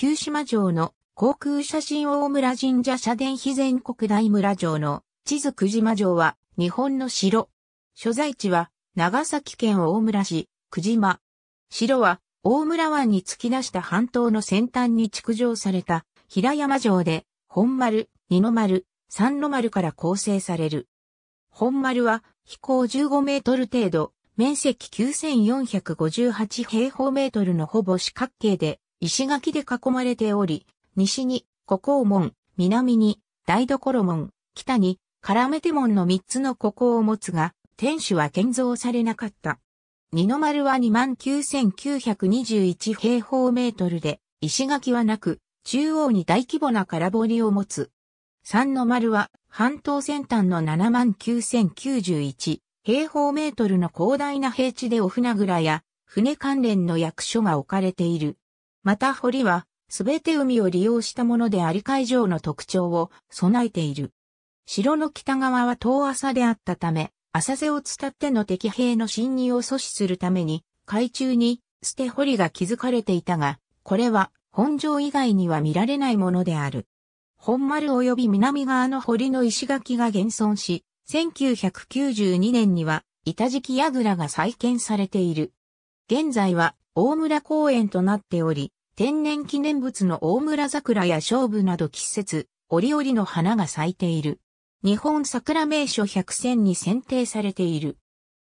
旧島城の航空写真大村神社社殿非前国大村城の地図久島城は日本の城。所在地は長崎県大村市久島。城は大村湾に突き出した半島の先端に築城された平山城で本丸、二の丸、三の丸から構成される。本丸は飛行15メートル程度、面積9458平方メートルのほぼ四角形で、石垣で囲まれており、西に古校門、南に台所門、北に絡めて門の三つの古校を持つが、天守は建造されなかった。二の丸は29,921平方メートルで、石垣はなく、中央に大規模な空堀を持つ。三の丸は、半島先端の79,091平方メートルの広大な平地でお船蔵や、船関連の役所が置かれている。また堀は、すべて海を利用したものであり海上の特徴を備えている。城の北側は遠浅であったため、浅瀬を伝っての敵兵の侵入を阻止するために、海中に捨て堀が築かれていたが、これは本城以外には見られないものである。本丸及び南側の堀の石垣が現存し、1992年には板敷櫓が再建されている。現在は大村公園となっており、天然記念物の大村桜や勝負など季節、折々の花が咲いている。日本桜名所百選に選定されている。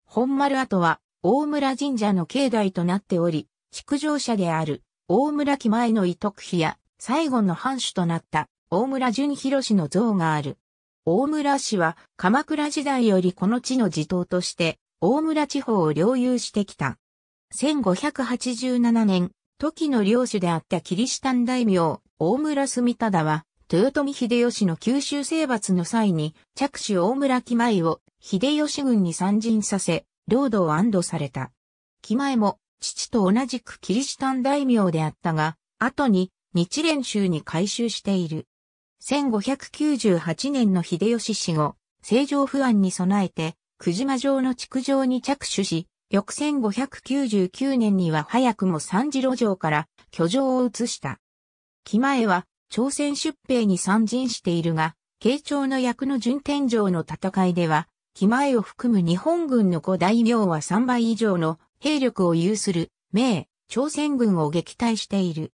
本丸跡は大村神社の境内となっており、築城者である大村木前の伊徳碑や最後の藩主となった大村淳弘氏の像がある。大村氏は鎌倉時代よりこの地の地頭として大村地方を領有してきた。1587年、時の領主であったキリシタン大名、大村住忠は、豊臣秀吉の九州征伐の際に、着手大村木前を秀吉軍に参陣させ、領土を安堵された。木前も、父と同じくキリシタン大名であったが、後に日蓮宗に改修している。1598年の秀吉死後、政情不安に備えて、久島城の築城に着手し、翌1599年には早くも三次路城から居城を移した。木前は朝鮮出兵に参陣しているが、慶長の役の順天城の戦いでは、木前を含む日本軍の五大名は3倍以上の兵力を有する、名、朝鮮軍を撃退している。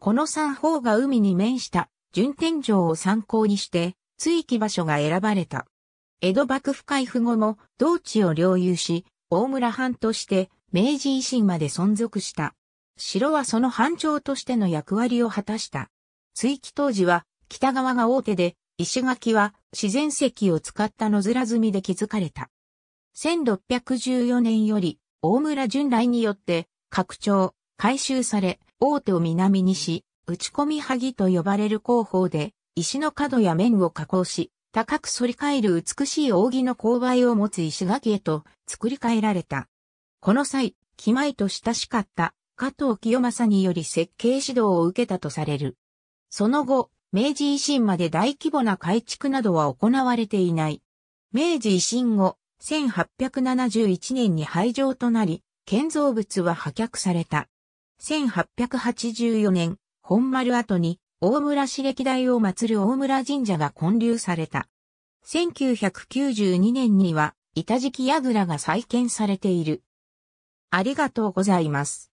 この三方が海に面した順天城を参考にして、追記場所が選ばれた。江戸幕府開府後も、同地を領有し、大村藩として明治維新まで存続した。城はその藩長としての役割を果たした。追記当時は北側が大手で、石垣は自然石を使った野面積みで築かれた。1614年より大村巡来によって拡張、改修され、大手を南にし、打ち込み萩と呼ばれる工法で、石の角や面を加工し、高く反り返る美しい扇の勾配を持つ石垣へと作り変えられた。この際、気前と親しかった加藤清正により設計指導を受けたとされる。その後、明治維新まで大規模な改築などは行われていない。明治維新後、1871年に廃城となり、建造物は破却された。1884年、本丸跡に大村市歴代を祀る大村神社が建立された。1992年には、板敷矢倉が再建されている。ありがとうございます。